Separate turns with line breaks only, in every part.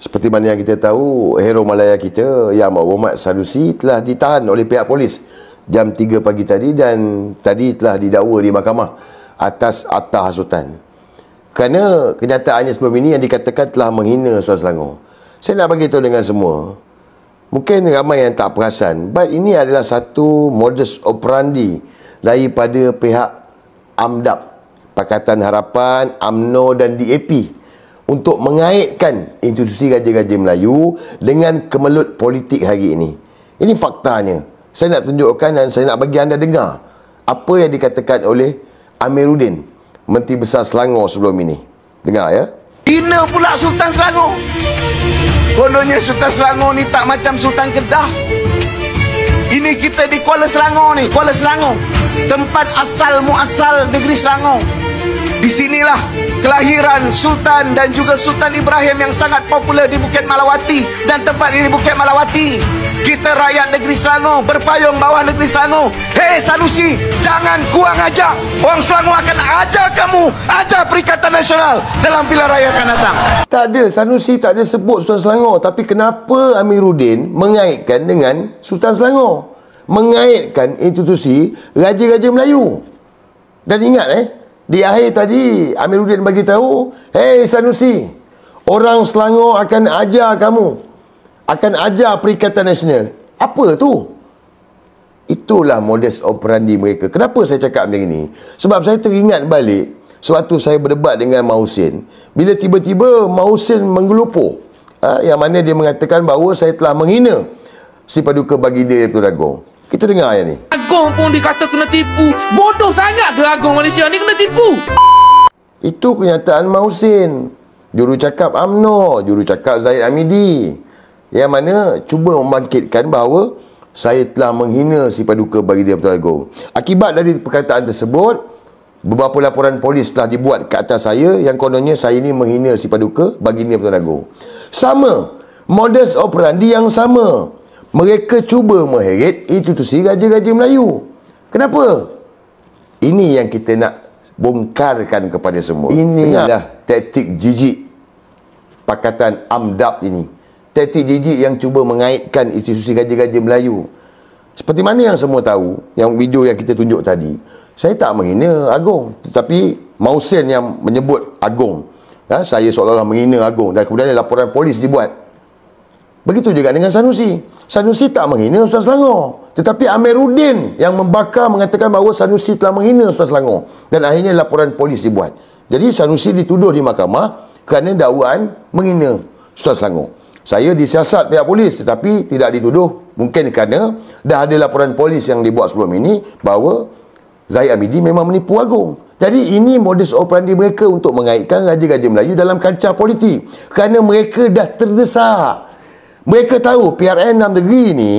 Seperti mana yang kita tahu, hero Malaya kita, Yang Muhammad Salusi telah ditahan oleh pihak polis jam 3 pagi tadi dan tadi telah didakwa di mahkamah atas akta hasutan. Kerana kenyataannya sebelum ini yang dikatakan telah menghina Suat Selangor. Saya nak bagi tahu dengan semua, mungkin ramai yang tak perasan, but ini adalah satu modus operandi daripada pihak AMDAP, Pakatan Harapan, AMNO dan DAP untuk mengaitkan institusi gaji-gaji Melayu dengan kemelut politik hari ini. Ini faktanya. Saya nak tunjukkan dan saya nak bagi anda dengar apa yang dikatakan oleh Amiruddin, Menteri Besar Selangor sebelum ini. Dengar ya.
Ina pula Sultan Selangor. Kononnya Sultan Selangor ni tak macam Sultan Kedah. Ini kita di Kuala Selangor ni, Kuala Selangor. Tempat asal muasal negeri Selangor. Di sinilah kelahiran Sultan dan juga Sultan Ibrahim yang sangat popular di Bukit Malawati dan tempat ini Bukit Malawati. Kita rakyat negeri Selangor berpayung bawah negeri Selangor. Hei Sanusi, jangan kuang ajak. Orang Selangor akan ajak kamu. Ajak Perikatan Nasional dalam pilihan raya akan datang.
Tak ada, Sanusi tak ada sebut Sultan Selangor. Tapi kenapa Amiruddin mengaitkan dengan Sultan Selangor? Mengaitkan institusi Raja-Raja Melayu. Dan ingat eh, di akhir tadi Amiruddin bagi tahu, "Hey Sanusi, orang Selangor akan ajar kamu. Akan ajar Perikatan Nasional." Apa tu? Itulah modus operandi mereka. Kenapa saya cakap macam ini? Sebab saya teringat balik sewaktu saya berdebat dengan Mausin, bila tiba-tiba Mausin menggelupo. Ha, ah, yang mana dia mengatakan bahawa saya telah menghina si paduka bagi dia Tuan Agong. Kita dengar ayat ni.
Agong pun dikata kena tipu. Bodoh sangat ke Agong Malaysia ni kena tipu?
Itu kenyataan Mausin. Juru cakap Amno, juru cakap Zaid Amidi. Yang mana cuba membangkitkan bahawa saya telah menghina si paduka bagi dia Abdul Agong. Akibat dari perkataan tersebut, beberapa laporan polis telah dibuat ke atas saya yang kononnya saya ini menghina si paduka bagi dia Abdul Agong. Sama modus operandi yang sama mereka cuba meheret institusi raja-raja Melayu. Kenapa? Ini yang kita nak bongkarkan kepada semua. Inilah taktik jijik Pakatan AMDAP ini. Taktik jijik yang cuba mengaitkan institusi raja-raja Melayu. Seperti mana yang semua tahu, yang video yang kita tunjuk tadi, saya tak menghina Agong. Tetapi Mausin yang menyebut Agong. Ha, saya seolah-olah menghina Agong. Dan kemudian laporan polis dibuat. Begitu juga dengan Sanusi. Sanusi tak menghina Ustaz Selangor. Tetapi Amiruddin yang membakar mengatakan bahawa Sanusi telah menghina Ustaz Selangor. Dan akhirnya laporan polis dibuat. Jadi Sanusi dituduh di mahkamah kerana dakwaan menghina Ustaz Selangor. Saya disiasat pihak polis tetapi tidak dituduh. Mungkin kerana dah ada laporan polis yang dibuat sebelum ini bahawa Zahid Amidi memang menipu agung. Jadi ini modus operandi mereka untuk mengaitkan Raja-Raja Melayu dalam kancah politik. Kerana mereka dah terdesak. Mereka tahu PRN 6 negeri ni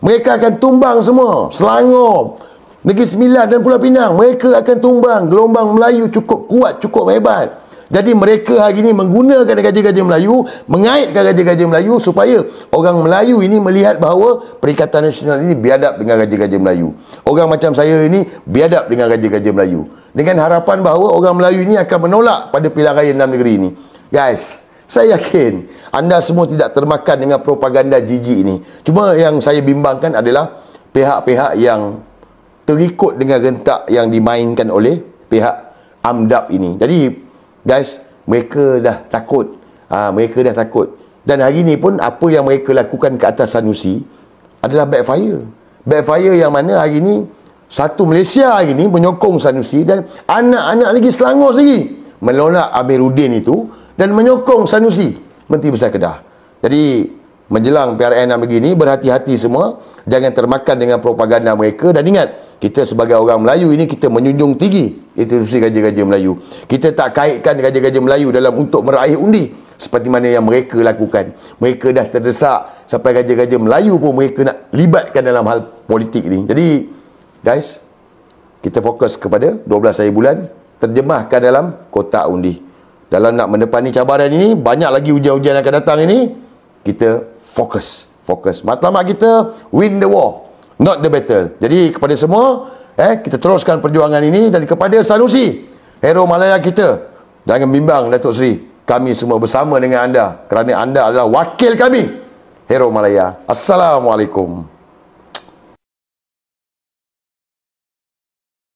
Mereka akan tumbang semua Selangor Negeri Sembilan dan Pulau Pinang Mereka akan tumbang Gelombang Melayu cukup kuat Cukup hebat jadi mereka hari ini menggunakan gaji-gaji Melayu, mengaitkan gaji-gaji Melayu supaya orang Melayu ini melihat bahawa Perikatan Nasional ini biadab dengan gaji-gaji Melayu. Orang macam saya ini biadab dengan gaji-gaji Melayu. Dengan harapan bahawa orang Melayu ini akan menolak pada pilihan raya enam negeri ini. Guys, saya yakin anda semua tidak termakan dengan propaganda jijik ini. Cuma yang saya bimbangkan adalah pihak-pihak yang terikut dengan rentak yang dimainkan oleh pihak AMDAP ini. Jadi guys, mereka dah takut. Ha, mereka dah takut. Dan hari ini pun apa yang mereka lakukan ke atas Sanusi adalah backfire. Backfire yang mana hari ini satu Malaysia hari ini menyokong Sanusi dan anak-anak lagi Selangor sendiri menolak Amiruddin itu dan menyokong Sanusi Menteri Besar Kedah. Jadi menjelang PRN yang begini berhati-hati semua jangan termakan dengan propaganda mereka dan ingat kita sebagai orang Melayu ini kita menjunjung tinggi institusi gaji-gaji Melayu. Kita tak kaitkan gaji-gaji Melayu dalam untuk meraih undi seperti mana yang mereka lakukan. Mereka dah terdesak sampai gaji-gaji Melayu pun mereka nak libatkan dalam hal politik ini. Jadi guys kita fokus kepada 12 hari bulan terjemahkan dalam kotak undi dalam nak mendepani cabaran ini banyak lagi ujian-ujian yang akan datang ini kita fokus fokus matlamat kita win the war not the battle jadi kepada semua eh kita teruskan perjuangan ini dan kepada Sanusi hero Malaya kita jangan bimbang Datuk Seri kami semua bersama dengan anda kerana anda adalah wakil kami hero Malaya assalamualaikum